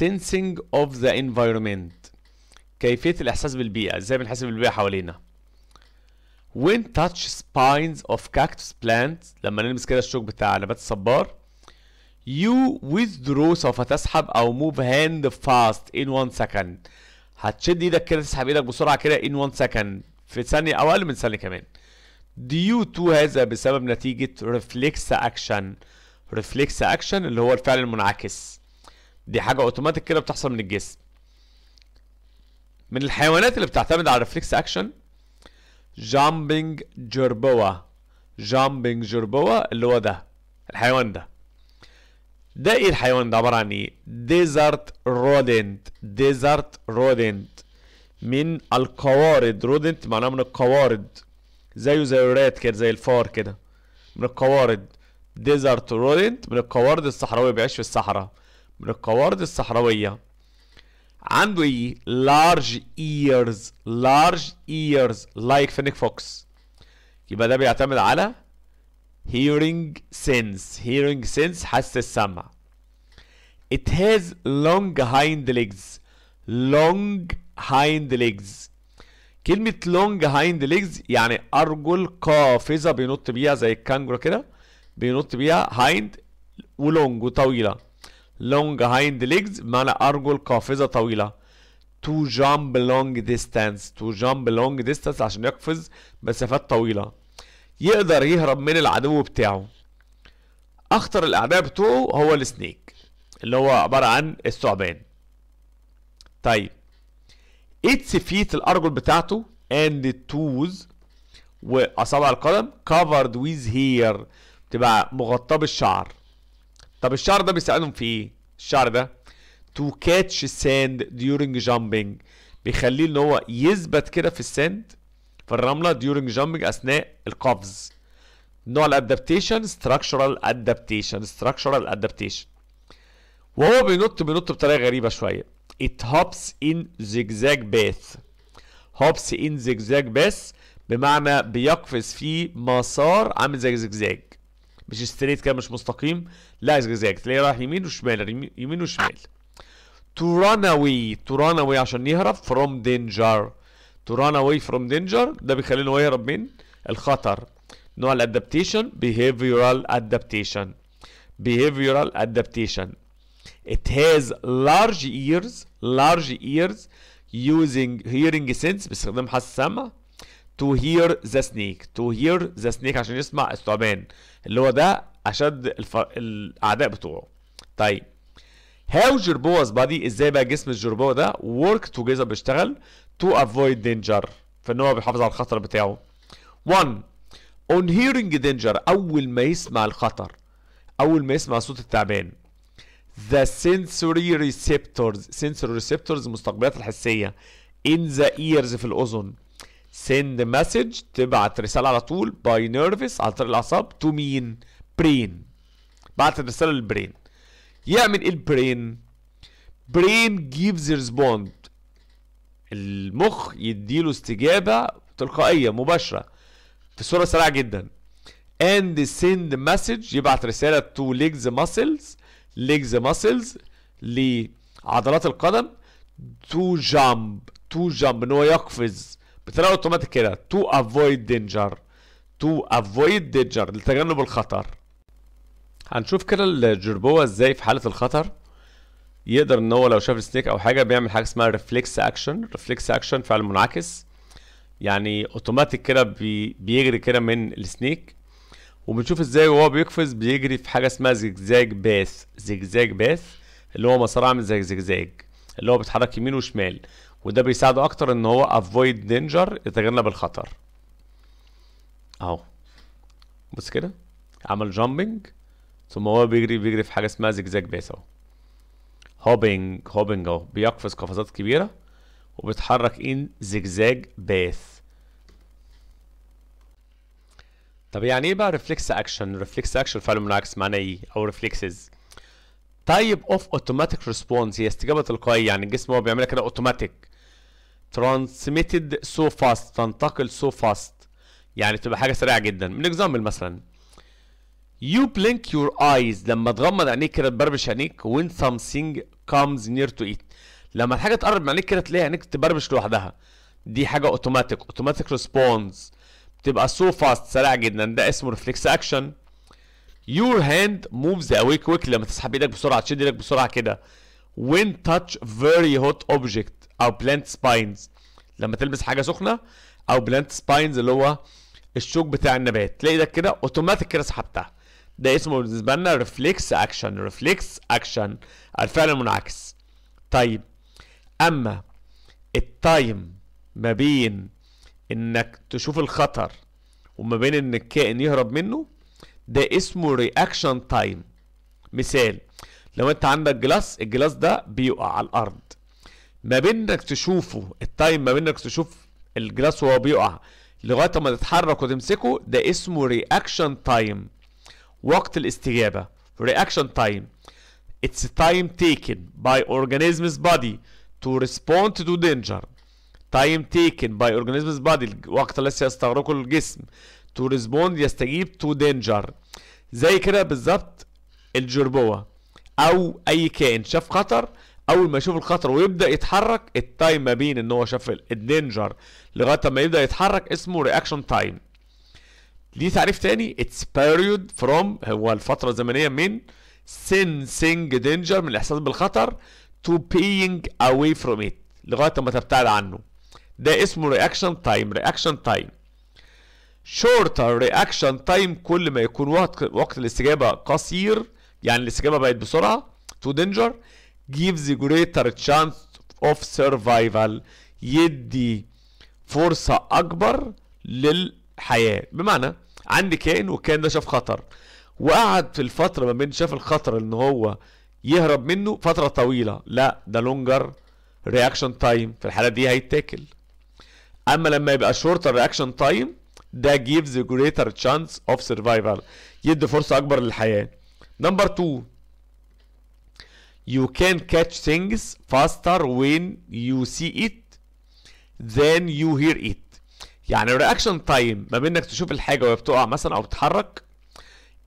sensing of the environment كيفية الإحساس بالبيئة إزاي بنحس بالبيئة حوالينا when touch spines of cactus plants لما نلمس كده الشوك بتاع نبات الصبار you withdraw سوف تسحب أو move hand fast in one second هتشد إيدك كده تسحب إيدك بسرعة كده in one second في ثانية أو أقل من ثانية كمان due to هذا بسبب نتيجة reflex action reflex action اللي هو الفعل المنعكس دي حاجه اوتوماتيك كده بتحصل من الجسم من الحيوانات اللي بتعتمد على ريفلكس اكشن جامبنج جربوا جامبنج جربوا اللي هو ده الحيوان ده ده ايه الحيوان ده عباره عن ايه ديزرت رودنت ديزرت رودنت من القوارض رودنت معناه من القوارض زيه زي الرات كده زي الفار كده من القوارض ديزرت رودنت من القوارض الصحراوي بيعيش في الصحراء من القوارض الصحراوية عنده ايه large ears large ears like فينيك فوكس يبقى ده بيعتمد على hearing sense hearing sense حاسة السمع it has long hind legs long hind legs كلمة long hind legs يعني أرجل قافزة بينط بيها زي الكانجرو كده بينط بيها hind ولونج وطويلة long hind legs بمعنى أرجل قافزة طويلة to jump long distance to jump long distance عشان يقفز مسافات طويلة يقدر يهرب من العدو بتاعه أخطر الأعداء بتوعه هو السنيك اللي هو عبارة عن الثعبان طيب its feet الأرجل بتاعته and the toes وأصابع القدم covered with hair بتبقى مغطاة بالشعر طب الشعر ده بيساعدهم في ايه الشعر ده تو كاتش ساند ديورنج جامبنج بيخليه ان هو يثبت كده في الساند في الرمله ديورنج جامبنج اثناء القفز نوع الادابتيشن ستراكشرال ادابتيشن ستراكشرال ادابتيشن وهو بينط بينط بطريقه غريبه شويه it hops in zigzag path hops in zigzag path بمعنى بيقفز في مسار عامل زي زجزاج مش ستريت كده مش مستقيم لا زجزاج تلاقيه رايح يمين وشمال يمين وشمال to run away to run away عشان يهرب from danger to run away from danger ده بيخلينا هو يهرب من الخطر نوع الادابتيشن behavioral adaptation behavioral adaptation it has large ears large ears using hearing sense باستخدام حاسة السمع تو هير ذا سنيك تو هير ذا سنيك عشان يسمع الثعبان اللي هو ده اشد الف... الاعداء بتوعه طيب هاو جربواز بادي ازاي بقى جسم الجربوه ده ورك توجذر بيشتغل تو افويد دينجر فان هو بيحافظ على الخطر بتاعه 1 اون hearing دينجر اول ما يسمع الخطر اول ما يسمع صوت التعبان ذا sensory ريسبتورز sensory ريسبتورز مستقبلات الحسيه in the ears في الاذن send message تبعت رسالة على طول by nervous على طريق الأعصاب to مين brain بعت الرسالة للبرين يعمل ايه البرين برين gives respond المخ يديله استجابة تلقائية مباشرة في صورة سريعة جدا and send message يبعت رسالة to legs muscles legs muscles لعضلات القدم to jump to jump ان هو يقفز بتلاقي اوتوماتيك كده تو افويد دينجر تو افويد دينجر لتجنب الخطر هنشوف كده الجربوه ازاي في حاله الخطر يقدر ان هو لو شاف السنيك او حاجه بيعمل حاجه اسمها ريفلكس اكشن ريفلكس اكشن فعل منعكس يعني اوتوماتيك كده بي بيجري كده من السنيك وبنشوف ازاي وهو بيقفز بيجري في حاجه اسمها زجزاج باث زجزاج باث اللي هو مسار عامل زي زجزاج اللي هو بيتحرك يمين وشمال وده بيساعده اكتر ان هو افويد دينجر يتجنب الخطر اهو بص كده عمل جامبنج ثم هو بيجري بيجري في حاجه اسمها زجزاج بيس اهو هوبنج هوبنج اهو بيقفز قفزات كبيره وبيتحرك ان زجزاج باث طب يعني ايه بقى ريفلكس اكشن ريفلكس اكشن فعل منعكس معناه ايه او ريفلكسز تايب اوف اوتوماتيك ريسبونس هي استجابه تلقائيه يعني الجسم هو بيعملها كده اوتوماتيك ترانسميتد سو فاست تنتقل سو فاست يعني تبقى حاجه سريعه جدا من اكزامبل مثلا يو بلينك يور ايز لما تغمض عينيك كده تبربش عينيك when something comes near to ايت لما الحاجه تقرب من عينيك كده تلاقي عينيك تبربش لوحدها دي حاجه اوتوماتيك اوتوماتيك ريسبونس بتبقى سو فاست سريعه جدا ده اسمه ريفلكس اكشن your hand moves away quickly لما تسحب ايدك بسرعه تشد ايدك بسرعه كده when touch very hot object او plant spines لما تلمس حاجه سخنه او plant spines اللي هو الشوك بتاع النبات تلاقي ايدك كده اوتوماتيك كده سحبتها ده اسمه بالنسبه لنا ريفلكس اكشن ريفلكس اكشن الفعل المنعكس طيب اما التايم ما بين انك تشوف الخطر وما بين ان الكائن يهرب منه ده اسمه رياكشن تايم مثال لو انت عندك جلاس الجلاس ده بيقع على الارض ما بينك تشوفه التايم ما بينك تشوف الجلاس وهو بيقع لغايه ما تتحرك وتمسكه ده اسمه رياكشن تايم وقت الاستجابه رياكشن تايم It's time taken by organism's body to respond to danger time taken by organism's body الوقت الذي يستغرقه الجسم تو ريسبوند يستجيب تو دينجر زي كده بالظبط الجربوه او اي كائن شاف خطر اول ما يشوف الخطر ويبدا يتحرك التايم ما بين ان هو شاف الدينجر لغايه ما يبدا يتحرك اسمه رياكشن تايم ليه تعريف تاني اتس بيريود فروم هو الفتره الزمنيه من سينسينج دينجر من الاحساس بالخطر تو بينج اواي فروم ات لغايه ما تبتعد عنه ده اسمه رياكشن تايم رياكشن تايم شورتر رياكشن تايم كل ما يكون وقت وقت الاستجابه قصير يعني الاستجابه بقت بسرعه تو دينجر gives greater chance of survival يدي فرصه اكبر للحياه بمعنى عندي كائن والكائن ده شاف خطر وقعد في الفتره ما بين شاف الخطر ان هو يهرب منه فتره طويله لا ده لونجر رياكشن تايم في الحاله دي هيتاكل اما لما يبقى شورتر رياكشن تايم ده gives a greater chance of survival يدي فرصة أكبر للحياة نمبر 2 you can catch things faster when you see it than you hear it يعني reaction time ما بينك تشوف الحاجة وهي بتقع مثلا أو بتتحرك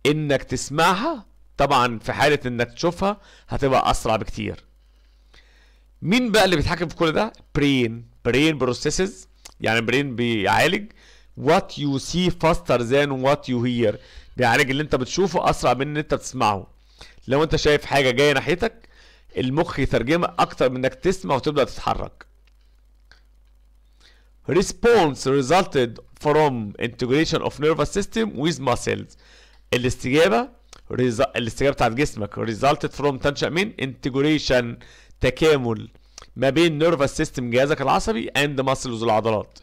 إنك تسمعها طبعا في حالة إنك تشوفها هتبقى أسرع بكتير مين بقى اللي بيتحكم في كل ده؟ برين برين بروسيسز يعني برين بيعالج وات يو سي فاستر ذان وات يو هير بيعالج اللي انت بتشوفه اسرع من اللي انت بتسمعه لو انت شايف حاجه جايه ناحيتك المخ يترجمها اكتر من انك تسمع وتبدا تتحرك response resulted from integration of nervous system with muscles الاستجابه الاستجابه بتاعت جسمك resulted from تنشا من integration تكامل ما بين nervous system جهازك العصبي and muscles العضلات